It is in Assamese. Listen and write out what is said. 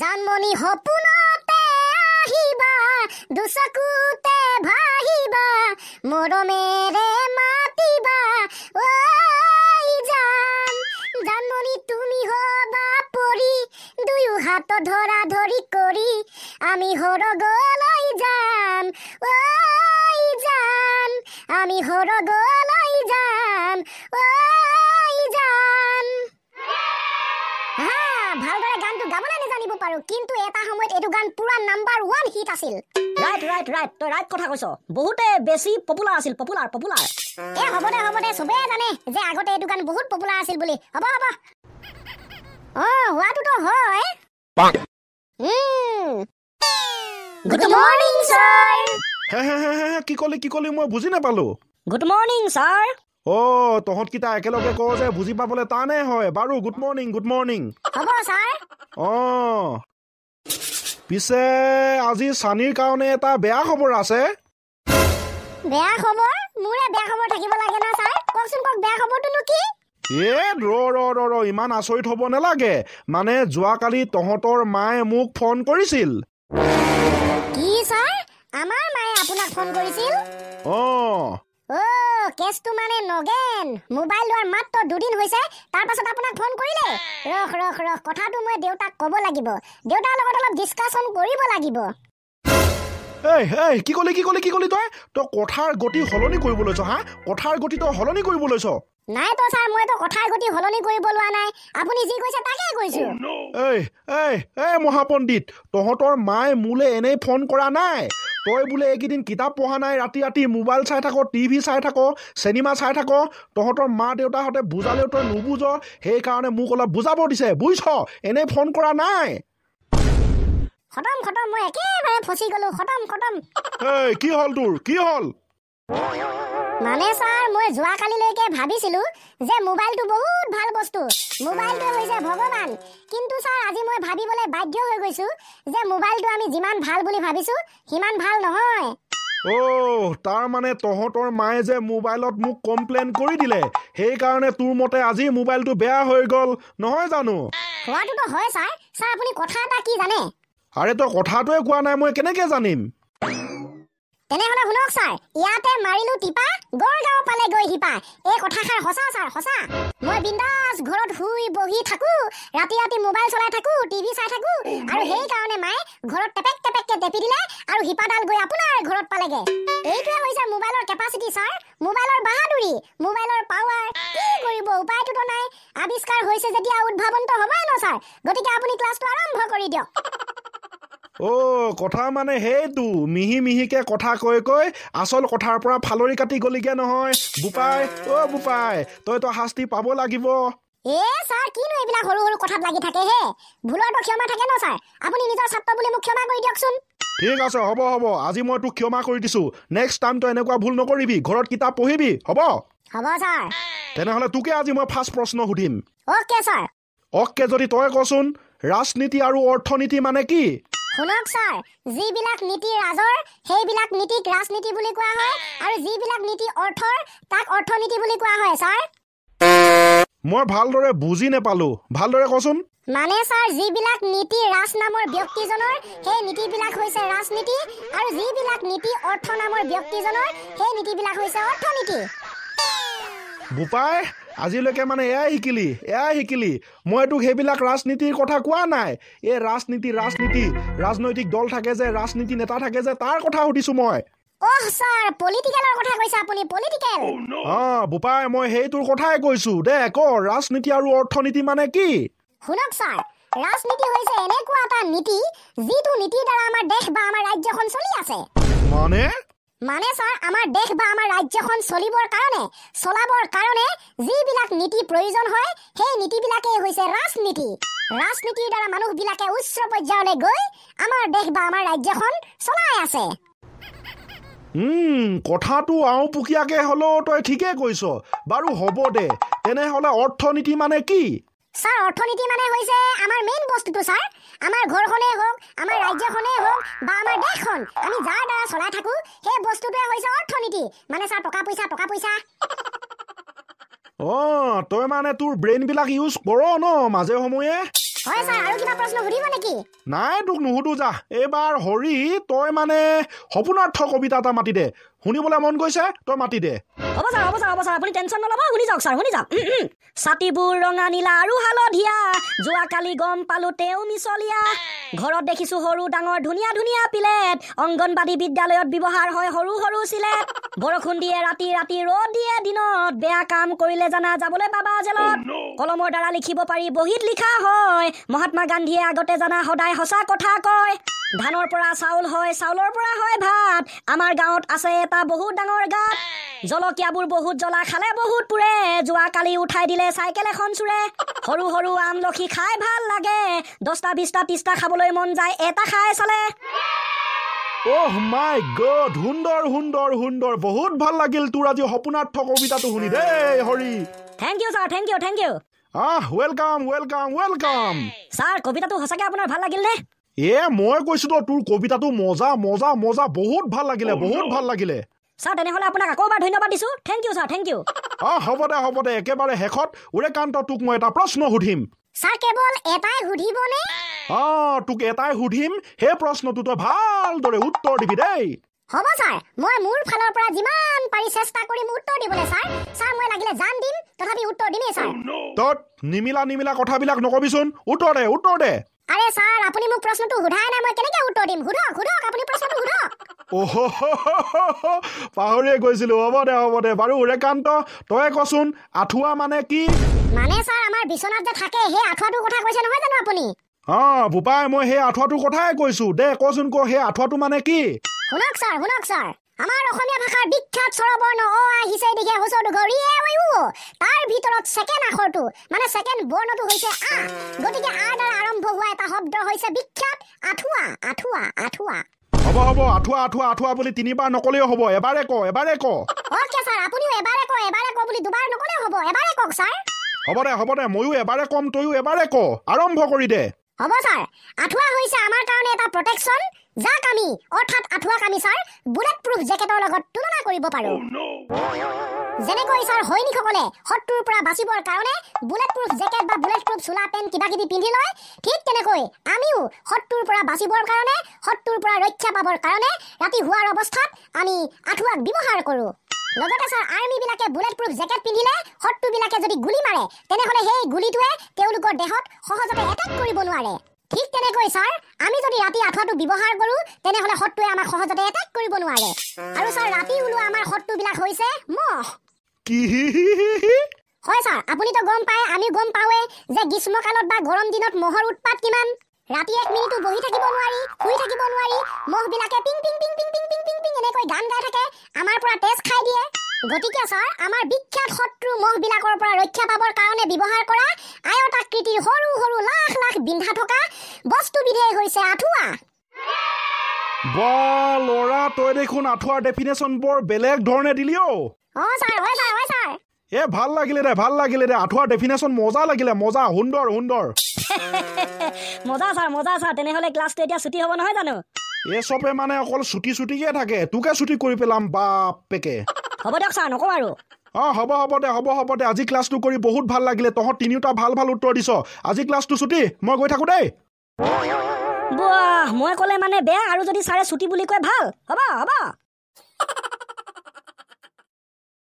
জানমনি সপোনতে আহিবা দুচকুতে ভাহিবা মৰমেৰে মাতিবা ওই জান জানমনি তুমি হবা পৰি দুয়ো হাত ধৰা ধৰি কৰি আমি সৰগলৈ জান ওই জান আমি সৰগৈ পাৰো কিন্তু এটা সময়ত এইটো গান পুৰা নাম্বাৰ ওৱান হিট আছিল ৰাইট ৰাইট ৰাইট তই ৰাইট কথা কৈছ বহুতে বেছি পপুলাৰ আছিল পপুলাৰ পপুলাৰ এ হ'ব দে হ'ব দে চবেই জানে যে আগতে এইটো গান বহুত পপুলাৰ আছিল বুলি হ'ব হ'ব অঁ হোৱাটোতো হয় গুড মৰ্ণিং ছাৰ কি ক'লি কি ক'লি মই বুজি নাপালো গুড মৰ্ণিং ছাৰ তহঁত কিটা একেলগে কওঁ যে বুজি পাবলৈ টানে হয় বাৰু গুড মৰ্ণিং গুড মৰ্ণিং অঁ পিছে আজি চানীৰ কাৰণে এটা বেয়া খবৰ আছে ইমান আচৰিত হ'ব নালাগে মানে যোৱাকালি তহঁতৰ মায়ে মোক ফোন কৰিছিল আমাৰ মায়ে আপোনাক ফোন কৰিছিল অ' অ কেছটো মানে নগেন মোবাইল লোৱাৰ মাত্ৰ দুদিন হৈছে তাৰপাছত আপোনাক ফোন কৰিলে ৰখ ৰখ ৰখ কথাটো মই দেউতাক ক'ব লাগিব দেউতাৰ লগত অলপ ডিছকাশ্যন কৰিব লাগিব কি ক'লি কি ক'লি কি ক'লি তই তই কথাৰ গতি সলনি কৰিব লৈছ হা কথাৰ গতি তই সলনি কৰিব লৈছ নাই তো ছাৰ মইতো কথাৰ গতি সলনি কৰিব লোৱা নাই আপুনি যি কৈছে তাকে কৈছো এই এই এই মহাপণ্ডিত তহঁতৰ মায়ে মোলৈ এনেই ফোন কৰা নাই তই বোলে এইকেইদিন কিতাপ পঢ়া নাই ৰাতি ৰাতি মোবাইল চাই থাক টি ভি চাই থাক চিনেমা চাই থাক তহঁতৰ মা দেউতাহঁতে বুজালেও তই নুবুজ সেইকাৰণে মোক অলপ বুজাব দিছে বুজিছ এনেই ফোন কৰা নাই কি হ'ল তোৰ কি হ'ল মানে ছাৰ মই যোৱাকালিলৈকে ভাবিছিলোঁ যে মোবাইলটো বহুত ভাল বস্তু মোবাইলটোৱে হৈছে ভগৱান কিন্তু ছাৰ আজি মই ভাবিবলৈ বাধ্য হৈ গৈছোঁ যে মোবাইলটো আমি যিমান ভাল বুলি ভাবিছোঁ সিমান ভাল নহয় অহ তাৰমানে তহঁতৰ মায়ে যে মোবাইলত মোক কমপ্লেইন কৰি দিলে সেইকাৰণে তোৰ মতে আজি মোবাইলটো বেয়া হৈ গ'ল নহয় জানো কোৱাটোতো হয় ছাৰ ছাৰ আপুনি কথা এটা কি জানে আৰে তই কথাটোৱে কোৱা নাই মই কেনেকৈ জানিম তেনেহলে শুনক ছাৰ ইয়াতে মাৰিলো টিপা গড় গাঁও পালে গৈ শিপা এই কথাষাৰ সঁচা ছাৰ সঁচা মই বিন্দাচ ঘৰত শুই বহি থাকো ৰাতি ৰাতি মোবাইল চলাই থাকো টিভি চাই থাকো আৰু সেইকাৰণে মায়ে ঘৰত টেপেক টেপেককে টেপি দিলে আৰু শিপাডাল গৈ আপোনাৰ ঘৰত পালেগে এইটোৱে হৈছে মোবাইলৰ কেপাচিটি ছাৰ মোবাইলৰ বাহাদুৰী মোবাইলৰ পাৱাৰ কি কৰিব উপায়টোতো নাই আৱিষ্কাৰ হৈছে যেতিয়া উদ্ভাৱনটো হবই ন ছাৰ গতিকে আপুনি ক্লাছটো আৰম্ভ কৰি দিয়ক অ কথা মানে সেইটো মিহি মিহিকে কথা কৈ কৈ আচল কথাৰ পৰা ফালৰি কাটি গলিগে নহয় বোপাই অ বোপাই তইতো শাস্তি পাব লাগিব ঘৰত কিতাপ পঢ়িবি হব হব ছাৰ তেনেহলে তোকে সুধিম যদি তই কচোন ৰাজনীতি আৰু অৰ্থনীতি মানে কি শুনক ছাৰ যিবিলাক নীতি ৰাজৰ সেইবিলাক নীতিক ৰাজনীতি বুলি কোৱা হয় আৰু যিবিলাক নীতি অৰ্থৰ তাক অৰ্থনীতি বুলি কোৱা হয় ছাৰ মই ভালদৰে বুজি নেপালো ভালদৰে কচোন মানে ছাৰ যিবিলাক নীতি ৰাজ নামৰ ব্যক্তিজনৰ সেই নীতিবিলাক হৈছে ৰাজনীতি আৰু যিবিলাক নীতি অৰ্থ নামৰ ব্যক্তিজনৰ সেই নীতিবিলাক হৈছে অৰ্থনীতি বোপাই আজিলৈকে মানে এয়াই শিকিলি এয়াই শিকিলি মই তোক সেইবিলাক ৰাজনীতিৰ কথা কোৱা নাই এই ৰাজনীতি ৰাজনীতি ৰাজনৈতিক দল থাকে যে ৰাজনীতি নেতা থাকে যে তাৰ কথা সুধিছো মই oh, মানে মানে ছাৰ আমাৰ দেশ বা আমাৰ ৰাজ্যখন চলিবৰ কাৰণে চলাবৰ কাৰণে যিবিলাক নীতি প্ৰয়োজন হয় সেই নীতিবিলাকেই হৈছে ৰাজনীতি ৰাজনীতিৰ দ্বাৰা মানুহবিলাকে উচ্চ পৰ্যায়লৈ গৈ আমাৰ দেশ বা আমাৰ ৰাজ্যখন চলাই আছে কথাটো আওপকীয়াকে হলেও তই ঠিকে কৈছ বাৰু হব দে তেনেহলে অৰ্থনীতি মানে কি ছাৰ অৰ্থনীতি মানে হৈছে আমাৰ মেইন বস্তুটো ছাৰ আমাৰ ঘৰখনেই হওক আমাৰ ৰাজ্যখনেই হওক বা আমাৰ দেশখন আমি যাৰ দ্বাৰা চলাই থাকোঁ সেই বস্তুটোৱে হৈছে অৰ্থনীতি মানে ছাৰ টকা পইচা টকা পইচা অ তই মানে তোৰ ব্ৰেইনবিলাক ইউজ কৰ ন মাজে সময়ে হয় ছাৰ আৰু কিবা প্ৰশ্ন সুধিব নেকি নাই তোক নুসুধো যা এইবাৰ হৰি তই মানে সপোনাৰ্থ কবিতা এটা মাতি দে শুনিবলৈ মন গৈছে তই মাতি দে হ'ব ছাৰ হ'ব ছাৰ আপুনি টেনচন নল'ব শুনি যাওক ছাৰ শুনি যাওক ছাতিবোৰ ৰঙা নীলা আৰু হালধীয়া যোৱাকালি গম পালো তেওঁ মিছলীয়া ঘৰত দেখিছো সৰু ডাঙৰ ধুনীয়া ধুনীয়া প্লেট অংগনবাদী বিদ্যালয়ত ব্যৱহাৰ হয় সৰু সৰু চিলেট বৰষুণ দিয়ে ৰাতি ৰাতি ৰ'দ দিয়ে দিনত বেয়া কাম কৰিলে জানা যাবলৈ পাবা জেলত oh, কলমৰ দ্বাৰা লিখিব পাৰি বহীত লিখা হয় মহাত্মা গান্ধীয়ে আগতে জানা সদায় সঁচা কথা কয় ধানৰ পৰা চাউল হয় চাউলৰ পৰা হয় ভাত আমাৰ গাঁৱত আছে এটা বহুত ডাঙৰ গাঁত জলকীয়াবোৰ বহুত জ্বলা খালে বহুত পুৰে কালি উঠাই দিলে চাইকেল এখন চুৰে সৰু সৰু আমলখি খাই ভাল লাগে দহটা বিছটা ত্ৰিছটা খাবলৈ মন যায় এটা খাই চালে সুন্দৰ সুন্দৰ বহুত ভাল লাগিল তোৰ আজি সপোনাৰ্থ কবিতাটো শুনি কবিতাটো সঁচাকৈ আপোনাৰ ভাল লাগিল দেই এ মই কৈছিলো তোৰ কবিতাটো মজা মজা মজা বহুত ভাল লাগিলে বহুত ভাল লাগিলে ছাৰ তেনেহ'লে আপোনাক আকৌ এবাৰ ধন্যবাদ দিছো thank you sir thank you অ হ'ব দে হ'ব দে একেবাৰে শেষত উৰেকান্ত তোক মই এটা প্ৰশ্ন সুধিম ছাৰ কেৱল এটাই সুধিবনে অ তোক এটাই সুধিম সেই প্ৰশ্নটো তই ভালদৰে উত্তৰ দিবি দেই হ'ব ছাৰ মই মোৰ ফালৰ পৰা যিমান পাৰি চেষ্টা কৰিম উত্তৰ দিবলৈ ছাৰ ছাৰ মই লাগিলে জান দিম তথাপি উত্তৰ দিমেই ছাৰ তত নিমিলা নিমিলা কথাবিলাক নকবিচোন উত্তৰ দে উত্তৰ দে আৰে স্যাৰ আপনি মোক প্ৰশ্নটো সুধাই নাই মই কেনেকে উত্তৰ দিম ঘুৰক ঘুৰক আপনি প্ৰশ্নটো ঘুৰক ওহো পাহৰিয়ে গৈছিলো হ'ব দে হ'ব দে বাৰু উৰেকান্ত তই আঠুৱা মানে কি মানে স্যাৰ আমাৰ বিছনাত যে থাকে সেই আঠুৱাটোৰ কথা কৈছে নহয় জানো আপুনি অঁ বোপাই মই সেই আঠুৱাটোৰ কথাই কৈছো দে কচোন ক সেই আঠুৱাটো মানে কি শুনক স্যাৰ শুনক স্যাৰ আমাৰ অসমীয়া ভাষাৰ বিখ্যাত চৰবৰ্ণ অ আহিছে দিগে হৈছে গৰিয়ে ময়ো তাৰ ভিতৰত ছেকেণ্ড আখৰটো মানে ছেকেণ্ড বৰ্ণটো হৈছে আ গতিকে আৰ দ্বাৰা আৰম্ভ হোৱা এটা শব্দ হৈছে বিখ্যাত আঁঠুৱা আঁঠুৱা আঁঠুৱা হ'ব হ'ব আঁঠুৱা আঁঠুৱা আঁঠুৱা বুলি তিনিবাৰ নকলেও হ'ব এবাৰে ক এবাৰে ক অ'কে ছাৰ আপুনিও এবাৰে ক এবাৰে ক বুলি দুবাৰ নকলেও হ'ব এবাৰে কওক ছাৰ হ'ব দে হ'ব দে ময়ো এবাৰে ক'ম তয়ো এবাৰে ক আৰম্ভ কৰি দে হ'ব ছাৰ আঁঠুৱা হৈছে আমাৰ কাৰণে এটা প্ৰটেকশ্যন যাক আমি অৰ্থাৎ আঠুৱা কামি ছাৰ বুলেট প্ৰুফ জেকেটৰ লগত তুলনা কৰিব পাৰোঁ oh, যেনেকৈ ছাৰ সৈনিকসকলে শত্ৰুৰ পৰা বাচিবৰ কাৰণে বুলেট প্ৰুফ জেকেট বা বুলেট প্ৰুফ চোলা পেণ্ট কিবা কিবি পিন্ধি লয় ঠিক তেনেকৈ আমিও শত্ৰুৰ পৰা বাচিবৰ কাৰণে শত্ৰুৰ পৰা ৰক্ষা পাবৰ কাৰণে ৰাতি হোৱাৰ অৱস্থাত আমি আঁঠুৱাক ব্যৱহাৰ কৰোঁ লগতে ছাৰ আৰ্মীবিলাকে বুলেট প্ৰুফ জেকেট পিন্ধিলে শত্ৰুবিলাকে যদি গুলী মাৰে তেনেহ'লে সেই গুলীটোৱে তেওঁলোকৰ দেহত সহজতে এটেক কৰিব নোৱাৰে ঠিক তেনেকৈ ছাৰ আমি যদি ৰাতি আঠুৱাটো ব্যৱহাৰ কৰোঁ তেনেহ'লে শত্ৰুৱে আমাক সহজতে এটেক কৰিব নোৱাৰে আৰু ছাৰ ৰাতি ওলোৱা আমাৰ শত্ৰুবিলাক হৈছে মহ হয় ছাৰ আপুনিতো গম পায় আমি গম পাওঁৱে যে গ্ৰীষ্মকালত বা গৰম দিনত মহৰ উৎপাত কিমান ৰাতি এক মিনিটো বহি থাকিব নোৱাৰি শুই থাকিব নোৱাৰি মহবিলাকে পিং পিং পিং পিং পিং পিং পিং এনেকৈ গান গাই থাকে আমাৰ পৰা তেজ খাই দিয়ে গতিকে ছাৰ আমাৰ বিখ্যাত শত্ৰু মহবিলাকৰ পৰা ৰক্ষা পাবৰ কাৰণে ব্যৱহাৰ কৰা আয়ত সৰু সৰু লাখ লাখ বিন্ধা থকা বস্তুবিধে হৈছে আঁঠুৱা ছুটি হ'ব নহয় থাকে তোকে ছুটি কৰি পেলাম বাপেকে হ'ব দিয়ক ছাৰ নকওঁ আৰু অঁ হ'ব হ'ব দে হ'ব হ'ব দে আজি ক্লাছটো কৰি বহুত ভাল লাগিলে তহঁত তিনিওটা ভাল ভাল উত্তৰ দিছ আজি ক্লাছটো ছুটি মই গৈ থাকোঁ দেই মই ক'লে মানে বেয়া আৰু যদি ছাৰে ছুটি বুলি কয় ভাল হ'ব হ'ব